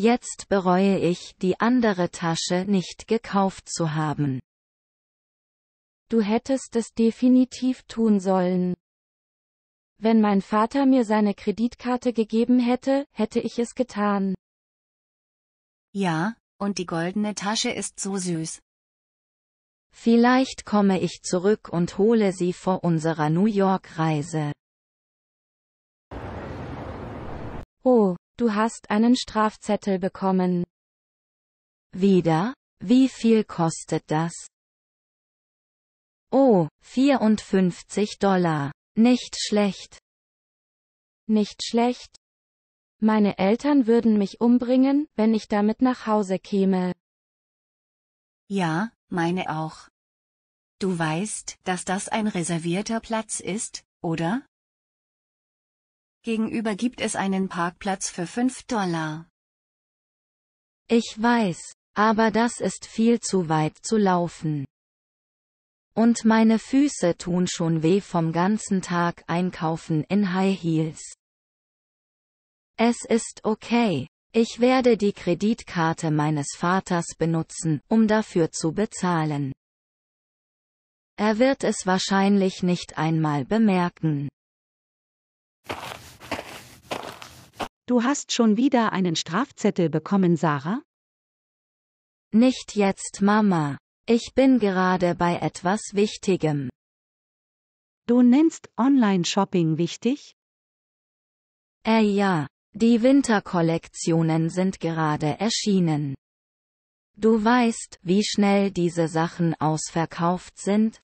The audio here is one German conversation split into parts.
Jetzt bereue ich, die andere Tasche nicht gekauft zu haben. Du hättest es definitiv tun sollen. Wenn mein Vater mir seine Kreditkarte gegeben hätte, hätte ich es getan. Ja, und die goldene Tasche ist so süß. Vielleicht komme ich zurück und hole sie vor unserer New York-Reise. Oh, Du hast einen Strafzettel bekommen. Wieder? Wie viel kostet das? Oh, 54 Dollar. Nicht schlecht. Nicht schlecht. Meine Eltern würden mich umbringen, wenn ich damit nach Hause käme. Ja, meine auch. Du weißt, dass das ein reservierter Platz ist, oder? Gegenüber gibt es einen Parkplatz für 5 Dollar. Ich weiß, aber das ist viel zu weit zu laufen. Und meine Füße tun schon weh vom ganzen Tag einkaufen in High Heels. Es ist okay. Ich werde die Kreditkarte meines Vaters benutzen, um dafür zu bezahlen. Er wird es wahrscheinlich nicht einmal bemerken. Du hast schon wieder einen Strafzettel bekommen, Sarah? Nicht jetzt, Mama. Ich bin gerade bei etwas Wichtigem. Du nennst Online-Shopping wichtig? Äh ja, die Winterkollektionen sind gerade erschienen. Du weißt, wie schnell diese Sachen ausverkauft sind?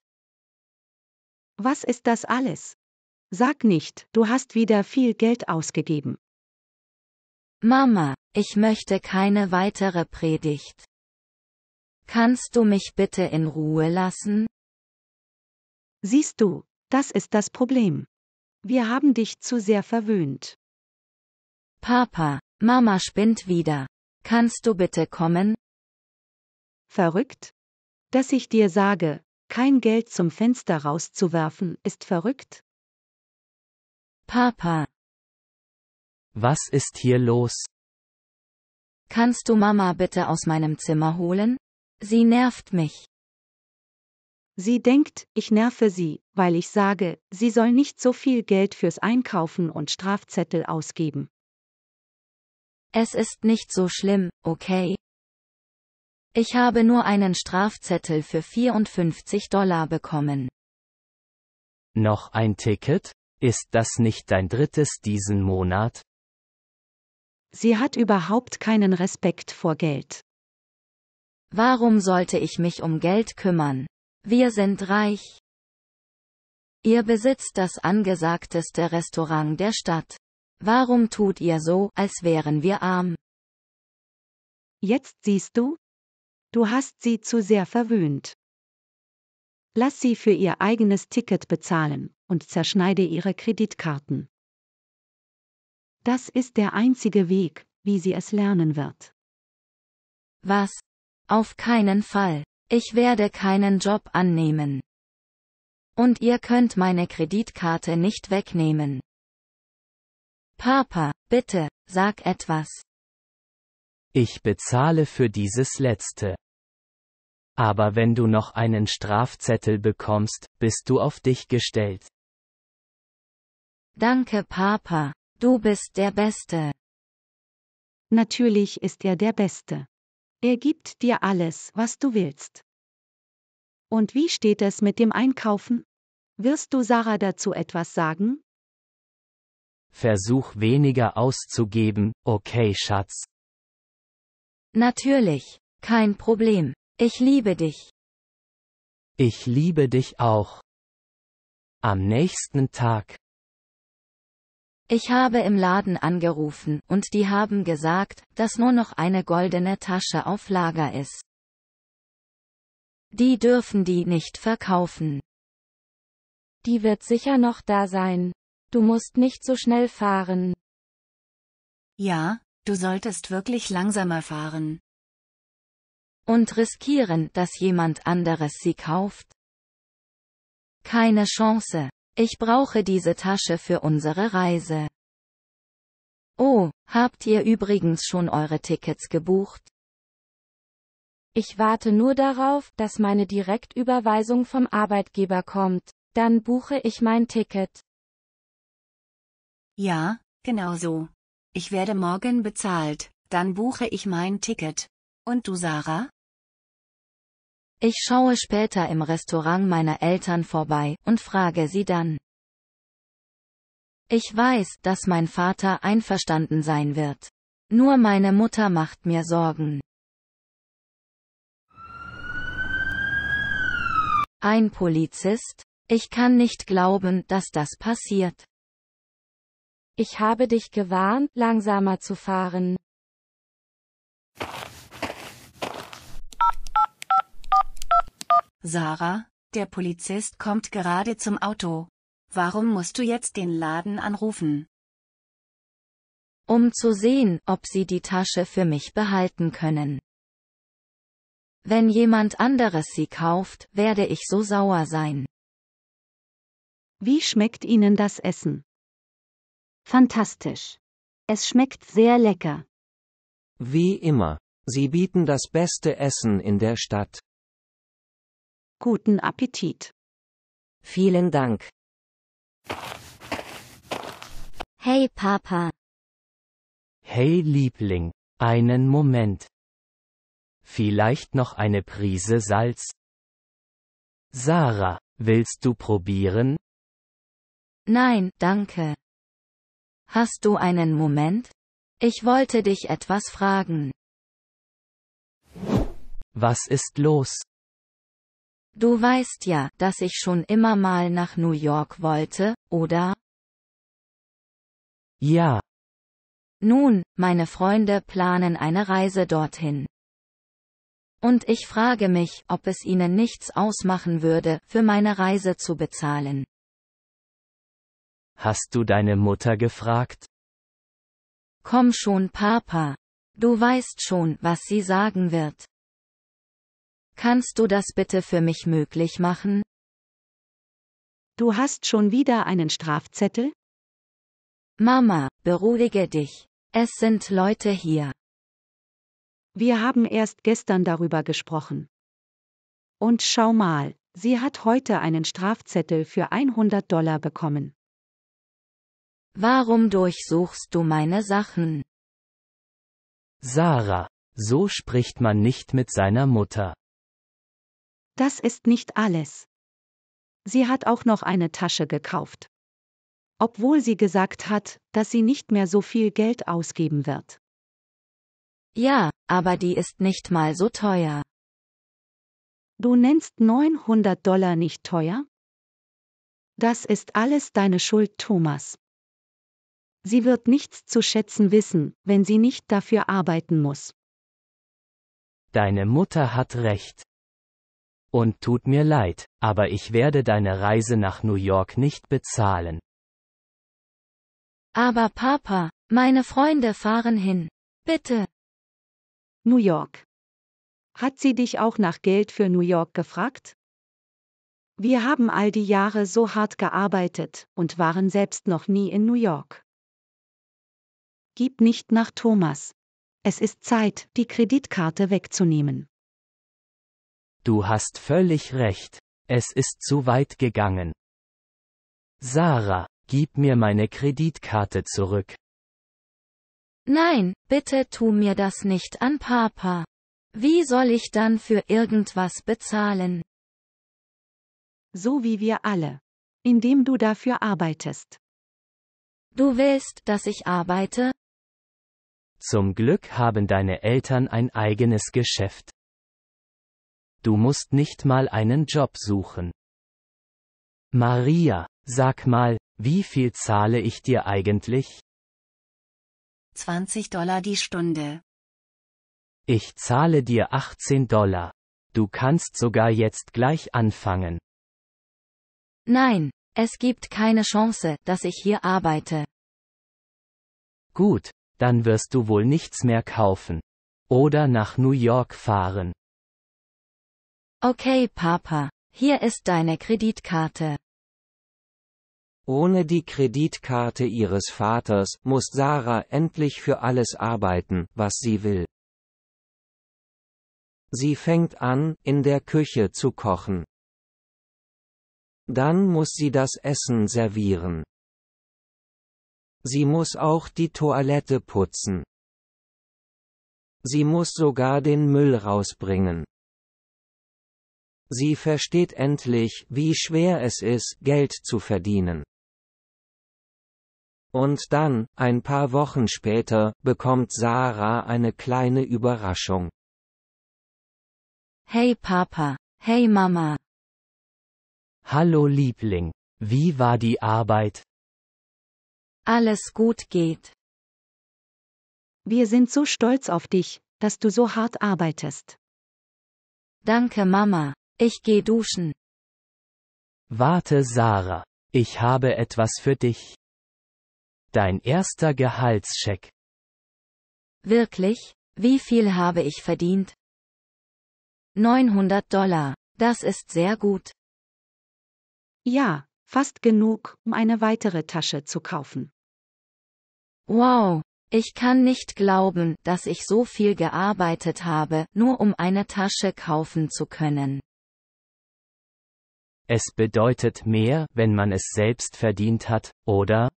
Was ist das alles? Sag nicht, du hast wieder viel Geld ausgegeben. Mama, ich möchte keine weitere Predigt. Kannst du mich bitte in Ruhe lassen? Siehst du, das ist das Problem. Wir haben dich zu sehr verwöhnt. Papa, Mama spinnt wieder. Kannst du bitte kommen? Verrückt? Dass ich dir sage, kein Geld zum Fenster rauszuwerfen, ist verrückt? Papa, was ist hier los? Kannst du Mama bitte aus meinem Zimmer holen? Sie nervt mich. Sie denkt, ich nerve sie, weil ich sage, sie soll nicht so viel Geld fürs Einkaufen und Strafzettel ausgeben. Es ist nicht so schlimm, okay? Ich habe nur einen Strafzettel für 54 Dollar bekommen. Noch ein Ticket? Ist das nicht dein drittes diesen Monat? Sie hat überhaupt keinen Respekt vor Geld. Warum sollte ich mich um Geld kümmern? Wir sind reich. Ihr besitzt das angesagteste Restaurant der Stadt. Warum tut ihr so, als wären wir arm? Jetzt siehst du? Du hast sie zu sehr verwöhnt. Lass sie für ihr eigenes Ticket bezahlen und zerschneide ihre Kreditkarten. Das ist der einzige Weg, wie sie es lernen wird. Was? Auf keinen Fall. Ich werde keinen Job annehmen. Und ihr könnt meine Kreditkarte nicht wegnehmen. Papa, bitte, sag etwas. Ich bezahle für dieses letzte. Aber wenn du noch einen Strafzettel bekommst, bist du auf dich gestellt. Danke, Papa. Du bist der Beste. Natürlich ist er der Beste. Er gibt dir alles, was du willst. Und wie steht es mit dem Einkaufen? Wirst du Sarah dazu etwas sagen? Versuch weniger auszugeben, okay Schatz. Natürlich, kein Problem. Ich liebe dich. Ich liebe dich auch. Am nächsten Tag. Ich habe im Laden angerufen, und die haben gesagt, dass nur noch eine goldene Tasche auf Lager ist. Die dürfen die nicht verkaufen. Die wird sicher noch da sein. Du musst nicht so schnell fahren. Ja, du solltest wirklich langsamer fahren. Und riskieren, dass jemand anderes sie kauft? Keine Chance. Ich brauche diese Tasche für unsere Reise. Oh, habt ihr übrigens schon eure Tickets gebucht? Ich warte nur darauf, dass meine Direktüberweisung vom Arbeitgeber kommt. Dann buche ich mein Ticket. Ja, genau so. Ich werde morgen bezahlt, dann buche ich mein Ticket. Und du, Sarah? Ich schaue später im Restaurant meiner Eltern vorbei und frage sie dann. Ich weiß, dass mein Vater einverstanden sein wird. Nur meine Mutter macht mir Sorgen. Ein Polizist? Ich kann nicht glauben, dass das passiert. Ich habe dich gewarnt, langsamer zu fahren. Sarah, der Polizist kommt gerade zum Auto. Warum musst du jetzt den Laden anrufen? Um zu sehen, ob sie die Tasche für mich behalten können. Wenn jemand anderes sie kauft, werde ich so sauer sein. Wie schmeckt Ihnen das Essen? Fantastisch. Es schmeckt sehr lecker. Wie immer. Sie bieten das beste Essen in der Stadt. Guten Appetit. Vielen Dank. Hey Papa. Hey Liebling, einen Moment. Vielleicht noch eine Prise Salz. Sarah, willst du probieren? Nein, danke. Hast du einen Moment? Ich wollte dich etwas fragen. Was ist los? Du weißt ja, dass ich schon immer mal nach New York wollte, oder? Ja. Nun, meine Freunde planen eine Reise dorthin. Und ich frage mich, ob es ihnen nichts ausmachen würde, für meine Reise zu bezahlen. Hast du deine Mutter gefragt? Komm schon, Papa. Du weißt schon, was sie sagen wird. Kannst du das bitte für mich möglich machen? Du hast schon wieder einen Strafzettel? Mama, beruhige dich. Es sind Leute hier. Wir haben erst gestern darüber gesprochen. Und schau mal, sie hat heute einen Strafzettel für 100 Dollar bekommen. Warum durchsuchst du meine Sachen? Sarah, so spricht man nicht mit seiner Mutter. Das ist nicht alles. Sie hat auch noch eine Tasche gekauft. Obwohl sie gesagt hat, dass sie nicht mehr so viel Geld ausgeben wird. Ja, aber die ist nicht mal so teuer. Du nennst 900 Dollar nicht teuer? Das ist alles deine Schuld, Thomas. Sie wird nichts zu schätzen wissen, wenn sie nicht dafür arbeiten muss. Deine Mutter hat recht. Und tut mir leid, aber ich werde deine Reise nach New York nicht bezahlen. Aber Papa, meine Freunde fahren hin. Bitte. New York. Hat sie dich auch nach Geld für New York gefragt? Wir haben all die Jahre so hart gearbeitet und waren selbst noch nie in New York. Gib nicht nach Thomas. Es ist Zeit, die Kreditkarte wegzunehmen. Du hast völlig recht. Es ist zu weit gegangen. Sarah, gib mir meine Kreditkarte zurück. Nein, bitte tu mir das nicht an Papa. Wie soll ich dann für irgendwas bezahlen? So wie wir alle. Indem du dafür arbeitest. Du willst, dass ich arbeite? Zum Glück haben deine Eltern ein eigenes Geschäft. Du musst nicht mal einen Job suchen. Maria, sag mal, wie viel zahle ich dir eigentlich? 20 Dollar die Stunde. Ich zahle dir 18 Dollar. Du kannst sogar jetzt gleich anfangen. Nein, es gibt keine Chance, dass ich hier arbeite. Gut, dann wirst du wohl nichts mehr kaufen. Oder nach New York fahren. Okay, Papa, hier ist deine Kreditkarte. Ohne die Kreditkarte ihres Vaters muss Sarah endlich für alles arbeiten, was sie will. Sie fängt an, in der Küche zu kochen. Dann muss sie das Essen servieren. Sie muss auch die Toilette putzen. Sie muss sogar den Müll rausbringen. Sie versteht endlich, wie schwer es ist, Geld zu verdienen. Und dann, ein paar Wochen später, bekommt Sarah eine kleine Überraschung. Hey Papa. Hey Mama. Hallo Liebling. Wie war die Arbeit? Alles gut geht. Wir sind so stolz auf dich, dass du so hart arbeitest. Danke Mama. Ich geh duschen. Warte, Sarah. Ich habe etwas für dich. Dein erster Gehaltscheck. Wirklich? Wie viel habe ich verdient? 900 Dollar. Das ist sehr gut. Ja, fast genug, um eine weitere Tasche zu kaufen. Wow, ich kann nicht glauben, dass ich so viel gearbeitet habe, nur um eine Tasche kaufen zu können. Es bedeutet mehr, wenn man es selbst verdient hat, oder?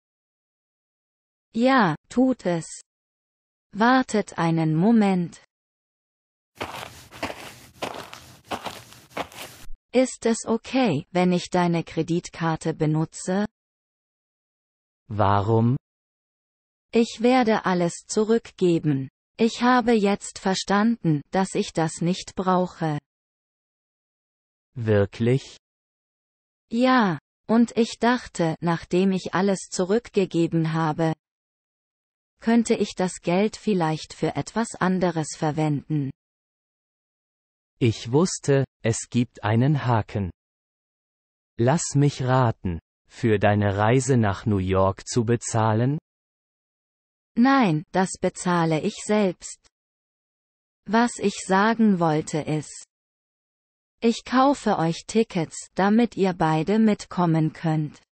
Ja, tut es. Wartet einen Moment. Ist es okay, wenn ich deine Kreditkarte benutze? Warum? Ich werde alles zurückgeben. Ich habe jetzt verstanden, dass ich das nicht brauche. Wirklich? Ja, und ich dachte, nachdem ich alles zurückgegeben habe, könnte ich das Geld vielleicht für etwas anderes verwenden. Ich wusste, es gibt einen Haken. Lass mich raten, für deine Reise nach New York zu bezahlen? Nein, das bezahle ich selbst. Was ich sagen wollte ist, ich kaufe euch Tickets, damit ihr beide mitkommen könnt.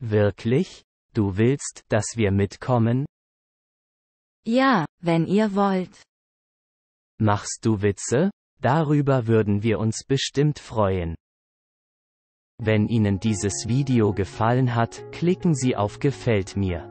Wirklich? Du willst, dass wir mitkommen? Ja, wenn ihr wollt. Machst du Witze? Darüber würden wir uns bestimmt freuen. Wenn Ihnen dieses Video gefallen hat, klicken Sie auf Gefällt mir.